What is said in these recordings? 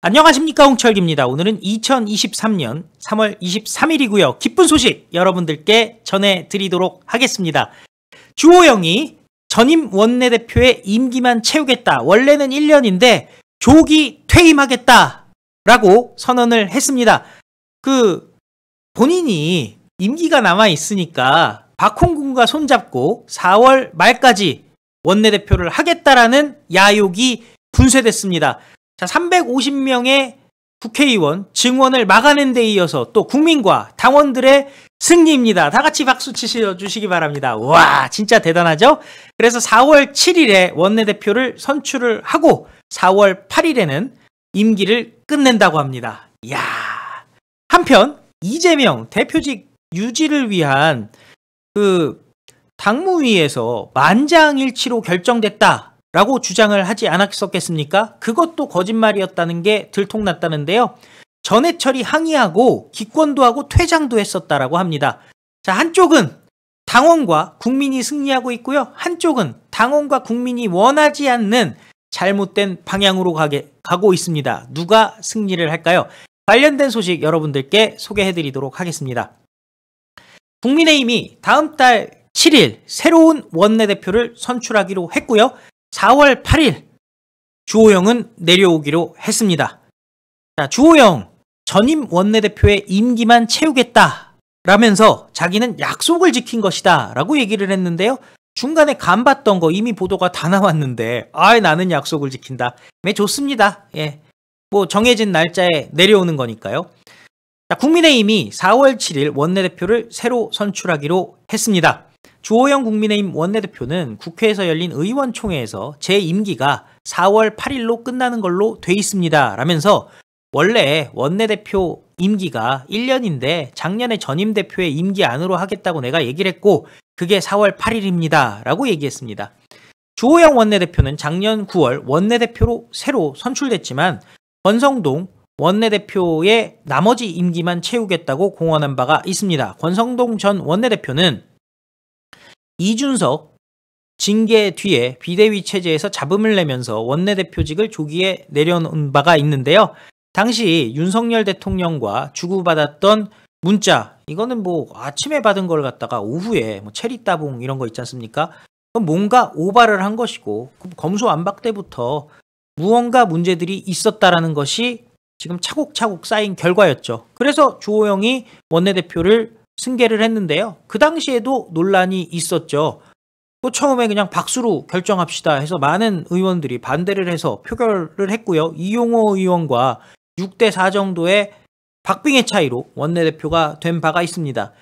안녕하십니까 홍철기입니다. 오늘은 2023년 3월 23일이고요. 기쁜 소식 여러분들께 전해드리도록 하겠습니다. 주호영이 전임 원내대표의 임기만 채우겠다. 원래는 1년인데 조기 퇴임하겠다. 라고 선언을 했습니다. 그 본인이 임기가 남아있으니까 박홍근과 손잡고 4월 말까지 원내대표를 하겠다라는 야욕이 분쇄됐습니다. 자, 350명의 국회의원 증원을 막아낸 데 이어서 또 국민과 당원들의 승리입니다. 다 같이 박수 치셔 주시기 바랍니다. 와, 진짜 대단하죠? 그래서 4월 7일에 원내대표를 선출을 하고 4월 8일에는 임기를 끝낸다고 합니다. 야 한편 이재명 대표직 유지를 위한 그 당무위에서 만장일치로 결정됐다. 라고 주장을 하지 않았었겠습니까? 그것도 거짓말이었다는 게 들통났다는데요. 전해철이 항의하고 기권도 하고 퇴장도 했었다라고 합니다. 자, 한쪽은 당원과 국민이 승리하고 있고요. 한쪽은 당원과 국민이 원하지 않는 잘못된 방향으로 가게, 가고 있습니다. 누가 승리를 할까요? 관련된 소식 여러분들께 소개해드리도록 하겠습니다. 국민의힘이 다음 달 7일 새로운 원내대표를 선출하기로 했고요. 4월 8일 주호영은 내려오기로 했습니다. 자, 주호영 전임 원내대표의 임기만 채우겠다 라면서 자기는 약속을 지킨 것이다 라고 얘기를 했는데요. 중간에 간봤던 거 이미 보도가 다 나왔는데 아 나는 약속을 지킨다. 네 좋습니다. 예. 뭐 정해진 날짜에 내려오는 거니까요. 자, 국민의힘이 4월 7일 원내대표를 새로 선출하기로 했습니다. 주호영 국민의힘 원내대표는 국회에서 열린 의원총회에서 제 임기가 4월 8일로 끝나는 걸로 돼 있습니다. 라면서 원래 원내대표 임기가 1년인데 작년에 전임 대표의 임기 안으로 하겠다고 내가 얘기를 했고 그게 4월 8일입니다. 라고 얘기했습니다. 주호영 원내대표는 작년 9월 원내대표로 새로 선출됐지만 권성동 원내대표의 나머지 임기만 채우겠다고 공언한 바가 있습니다. 권성동 전 원내대표는 이준석 징계 뒤에 비대위 체제에서 잡음을 내면서 원내대표직을 조기에 내려놓은 바가 있는데요. 당시 윤석열 대통령과 주고받았던 문자 이거는 뭐 아침에 받은 걸 갖다가 오후에 뭐 체리 따봉 이런 거 있지 않습니까? 뭔가 오바를 한 것이고 검수 안박 때부터 무언가 문제들이 있었다라는 것이 지금 차곡차곡 쌓인 결과였죠. 그래서 주호영이 원내대표를 승계를 했는데요. 그 당시에도 논란이 있었죠. 또 처음에 그냥 박수로 결정합시다 해서 많은 의원들이 반대를 해서 표결을 했고요. 이용호 의원과 6대4 정도의 박빙의 차이로 원내대표가 된 바가 있습니다.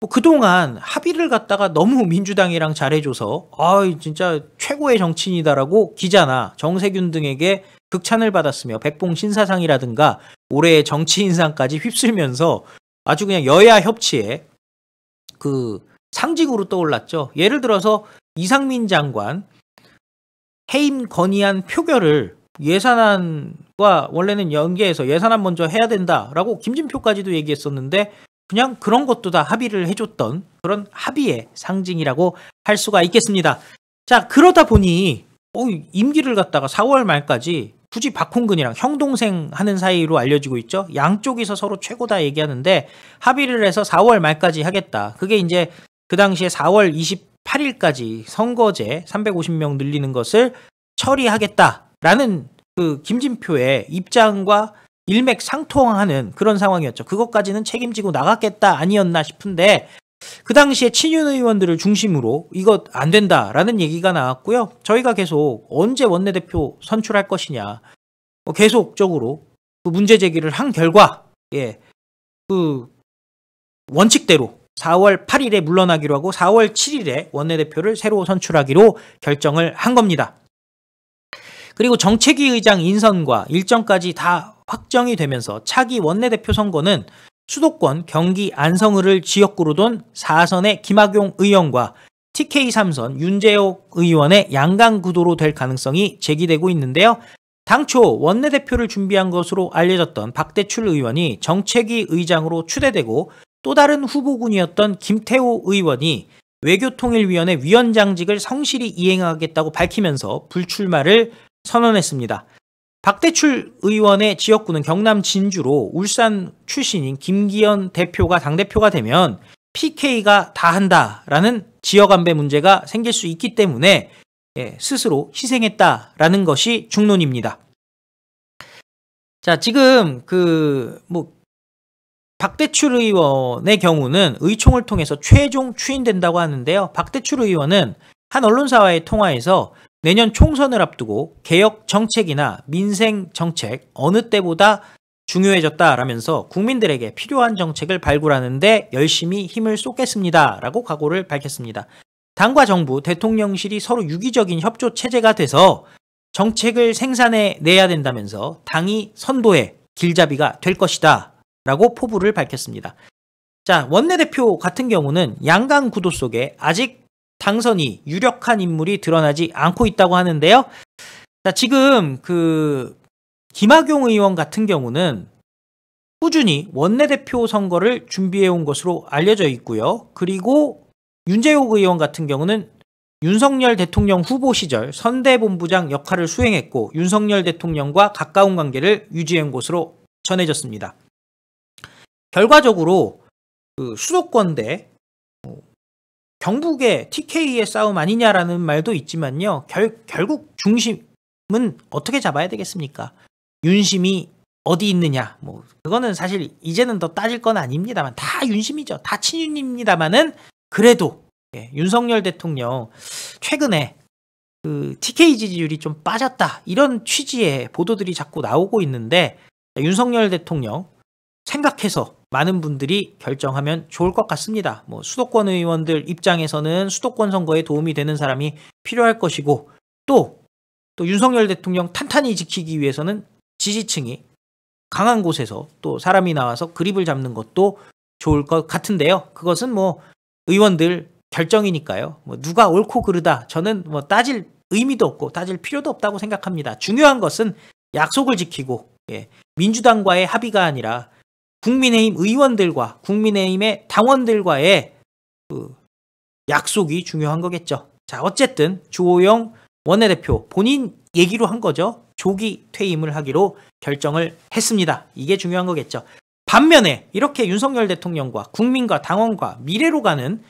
뭐 그동안 합의를 갖다가 너무 민주당이랑 잘해줘서 아 진짜 최고의 정치인이다라고 기자나 정세균 등에게 극찬을 받았으며 백봉 신사상이라든가 올해의 정치인상까지 휩쓸면서 아주 그냥 여야 협치의 그 상징으로 떠올랐죠. 예를 들어서 이상민 장관 해임 건의안 표결을 예산안과 원래는 연계해서 예산안 먼저 해야 된다라고 김진표까지도 얘기했었는데 그냥 그런 것도 다 합의를 해줬던 그런 합의의 상징이라고 할 수가 있겠습니다. 자 그러다 보니 어, 임기를 갖다가 4월 말까지 굳이 박홍근이랑 형동생 하는 사이로 알려지고 있죠. 양쪽에서 서로 최고다 얘기하는데 합의를 해서 4월 말까지 하겠다. 그게 이제 그 당시에 4월 28일까지 선거제 350명 늘리는 것을 처리하겠다라는 그 김진표의 입장과 일맥상통하는 그런 상황이었죠. 그것까지는 책임지고 나갔겠다 아니었나 싶은데 그 당시에 친윤 의원들을 중심으로 이것 안 된다라는 얘기가 나왔고요. 저희가 계속 언제 원내대표 선출할 것이냐 뭐 계속적으로 그 문제 제기를 한 결과 예, 그 원칙대로 4월 8일에 물러나기로 하고 4월 7일에 원내대표를 새로 선출하기로 결정을 한 겁니다. 그리고 정책위 의장 인선과 일정까지 다 확정이 되면서 차기 원내대표 선거는 수도권 경기 안성을 지역구로 둔 4선의 김학용 의원과 TK 3선 윤재옥 의원의 양강 구도로 될 가능성이 제기되고 있는데요. 당초 원내대표를 준비한 것으로 알려졌던 박대출 의원이 정책위 의장으로 추대되고 또 다른 후보군이었던 김태호 의원이 외교통일위원회 위원장직을 성실히 이행하겠다고 밝히면서 불출마를 선언했습니다. 박대출 의원의 지역구는 경남 진주로 울산 출신인 김기현 대표가 당대표가 되면 PK가 다 한다라는 지역안배 문제가 생길 수 있기 때문에 예, 스스로 희생했다라는 것이 중론입니다. 자, 지금 그뭐 박대출 의원의 경우는 의총을 통해서 최종 추인된다고 하는데요. 박대출 의원은 한 언론사와의 통화에서 내년 총선을 앞두고 개혁 정책이나 민생 정책 어느 때보다 중요해졌다라면서 국민들에게 필요한 정책을 발굴하는데 열심히 힘을 쏟겠습니다라고 각오를 밝혔습니다. 당과 정부, 대통령실이 서로 유기적인 협조 체제가 돼서 정책을 생산해 내야 된다면서 당이 선도의 길잡이가 될 것이다 라고 포부를 밝혔습니다. 자, 원내대표 같은 경우는 양강 구도 속에 아직 당선이 유력한 인물이 드러나지 않고 있다고 하는데요. 자, 지금 그 김학용 의원 같은 경우는 꾸준히 원내대표 선거를 준비해온 것으로 알려져 있고요. 그리고 윤재욱 의원 같은 경우는 윤석열 대통령 후보 시절 선대본부장 역할을 수행했고 윤석열 대통령과 가까운 관계를 유지해온 것으로 전해졌습니다. 결과적으로 그 수도권 대 경북의 TK의 싸움 아니냐라는 말도 있지만요. 결, 결국 중심은 어떻게 잡아야 되겠습니까? 윤심이 어디 있느냐. 뭐 그거는 사실 이제는 더 따질 건 아닙니다만 다 윤심이죠. 다 친윤입니다만은 그래도 예, 윤석열 대통령 최근에 그 TK 지지율이 좀 빠졌다 이런 취지의 보도들이 자꾸 나오고 있는데 윤석열 대통령 생각해서 많은 분들이 결정하면 좋을 것 같습니다. 뭐 수도권 의원들 입장에서는 수도권 선거에 도움이 되는 사람이 필요할 것이고 또, 또 윤석열 대통령 탄탄히 지키기 위해서는 지지층이 강한 곳에서 또 사람이 나와서 그립을 잡는 것도 좋을 것 같은데요. 그것은 뭐 의원들 결정이니까요. 뭐 누가 옳고 그르다 저는 뭐 따질 의미도 없고 따질 필요도 없다고 생각합니다. 중요한 것은 약속을 지키고 예, 민주당과의 합의가 아니라 국민의힘 의원들과 국민의힘의 당원들과의 그 약속이 중요한 거겠죠. 자, 어쨌든 주호영 원내대표 본인 얘기로 한 거죠. 조기 퇴임을 하기로 결정을 했습니다. 이게 중요한 거겠죠. 반면에 이렇게 윤석열 대통령과 국민과 당원과 미래로 가는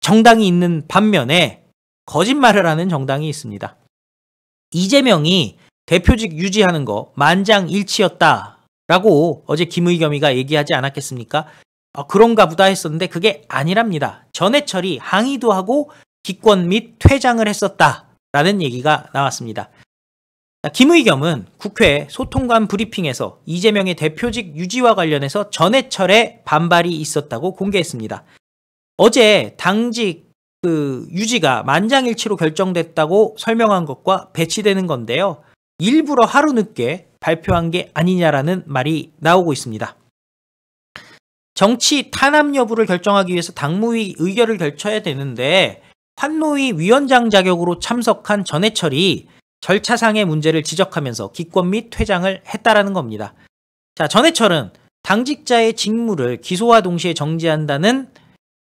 정당이 있는 반면에 거짓말을 하는 정당이 있습니다. 이재명이 대표직 유지하는 거 만장일치였다 라고 어제 김의겸이가 얘기하지 않았겠습니까? 아, 그런가 보다 했었는데 그게 아니랍니다. 전해철이 항의도 하고 기권 및 퇴장을 했었다라는 얘기가 나왔습니다. 김의겸은 국회 소통관 브리핑에서 이재명의 대표직 유지와 관련해서 전해철의 반발이 있었다고 공개했습니다. 어제 당직 그 유지가 만장일치로 결정됐다고 설명한 것과 배치되는 건데요. 일부러 하루 늦게 발표한 게 아니냐라는 말이 나오고 있습니다. 정치 탄압 여부를 결정하기 위해서 당무위 의결을 결쳐야 되는데 환노위 위원장 자격으로 참석한 전해철이 절차상의 문제를 지적하면서 기권 및 퇴장을 했다라는 겁니다. 자, 전해철은 당직자의 직무를 기소와 동시에 정지한다는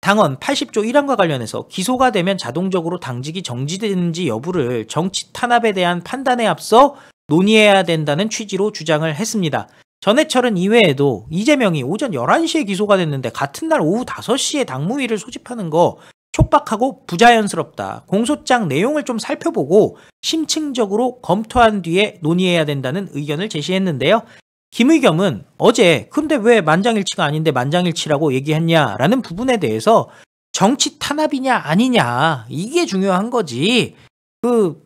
당헌 80조 1항과 관련해서 기소가 되면 자동적으로 당직이 정지되는지 여부를 정치 탄압에 대한 판단에 앞서 논의해야 된다는 취지로 주장을 했습니다. 전해철은 이외에도 이재명이 오전 11시에 기소가 됐는데 같은 날 오후 5시에 당무위를 소집하는 거 촉박하고 부자연스럽다. 공소장 내용을 좀 살펴보고 심층적으로 검토한 뒤에 논의해야 된다는 의견을 제시했는데요. 김의겸은 어제 근데 왜 만장일치가 아닌데 만장일치라고 얘기했냐라는 부분에 대해서 정치 탄압이냐 아니냐 이게 중요한 거지 그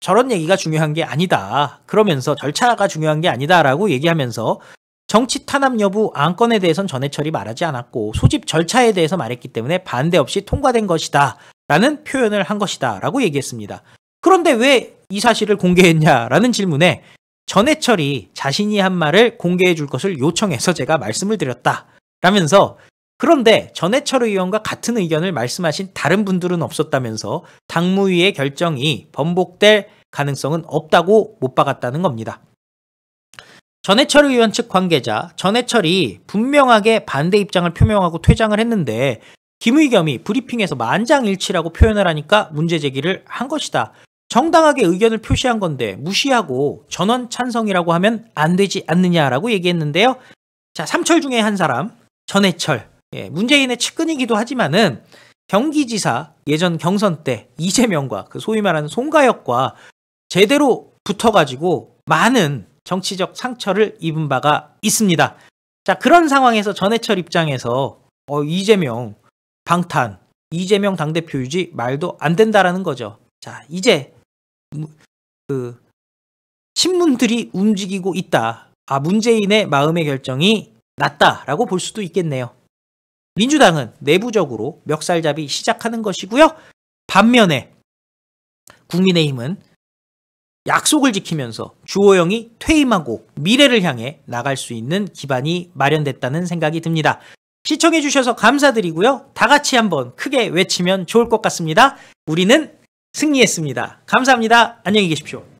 저런 얘기가 중요한 게 아니다 그러면서 절차가 중요한 게 아니다라고 얘기하면서 정치 탄압 여부 안건에 대해서는 전해철이 말하지 않았고 소집 절차에 대해서 말했기 때문에 반대 없이 통과된 것이다 라는 표현을 한 것이다 라고 얘기했습니다. 그런데 왜 이 사실을 공개했냐라는 질문에 전해철이 자신이 한 말을 공개해 줄 것을 요청해서 제가 말씀을 드렸다. 라면서 그런데 전해철 의원과 같은 의견을 말씀하신 다른 분들은 없었다면서 당무위의 결정이 번복될 가능성은 없다고 못 박았다는 겁니다. 전해철 의원 측 관계자 전해철이 분명하게 반대 입장을 표명하고 퇴장을 했는데 김의겸이 브리핑에서 만장일치라고 표현을 하니까 문제 제기를 한 것이다. 정당하게 의견을 표시한 건데 무시하고 전원 찬성이라고 하면 안 되지 않느냐라고 얘기했는데요. 자, 삼철 중에 한 사람, 전해철. 예, 문재인의 측근이기도 하지만은 경기지사 예전 경선 때 이재명과 그 소위 말하는 송가혁과 제대로 붙어가지고 많은 정치적 상처를 입은 바가 있습니다. 자, 그런 상황에서 전해철 입장에서 어, 이재명 방탄, 이재명 당대표 유지 말도 안 된다라는 거죠. 자, 이제 그 신문들이 움직이고 있다. 아, 문재인의 마음의 결정이 낫다라고볼 수도 있겠네요. 민주당은 내부적으로 멱살잡이 시작하는 것이고요. 반면에 국민의힘은 약속을 지키면서 주호영이 퇴임하고 미래를 향해 나갈 수 있는 기반이 마련됐다는 생각이 듭니다. 시청해주셔서 감사드리고요. 다 같이 한번 크게 외치면 좋을 것 같습니다. 우리는 승리했습니다. 감사합니다. 안녕히 계십시오.